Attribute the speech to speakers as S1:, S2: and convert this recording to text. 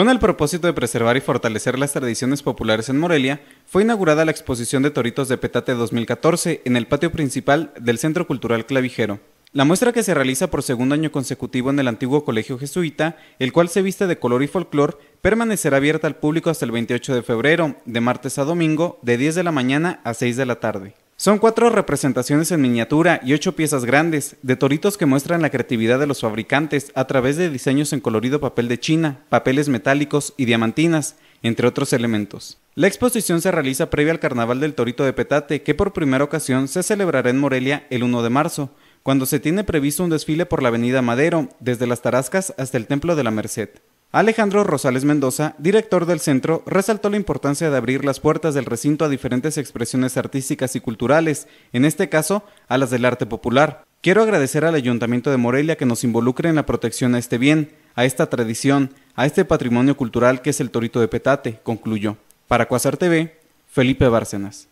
S1: Con el propósito de preservar y fortalecer las tradiciones populares en Morelia, fue inaugurada la exposición de Toritos de Petate 2014 en el patio principal del Centro Cultural Clavijero. La muestra que se realiza por segundo año consecutivo en el antiguo colegio jesuita, el cual se viste de color y folclor, permanecerá abierta al público hasta el 28 de febrero, de martes a domingo, de 10 de la mañana a 6 de la tarde. Son cuatro representaciones en miniatura y ocho piezas grandes de toritos que muestran la creatividad de los fabricantes a través de diseños en colorido papel de China, papeles metálicos y diamantinas, entre otros elementos. La exposición se realiza previa al Carnaval del Torito de Petate, que por primera ocasión se celebrará en Morelia el 1 de marzo, cuando se tiene previsto un desfile por la Avenida Madero, desde las Tarascas hasta el Templo de la Merced. Alejandro Rosales Mendoza, director del centro, resaltó la importancia de abrir las puertas del recinto a diferentes expresiones artísticas y culturales, en este caso, a las del arte popular. Quiero agradecer al Ayuntamiento de Morelia que nos involucre en la protección a este bien, a esta tradición, a este patrimonio cultural que es el torito de petate, concluyó. Para Cuasar TV, Felipe Bárcenas.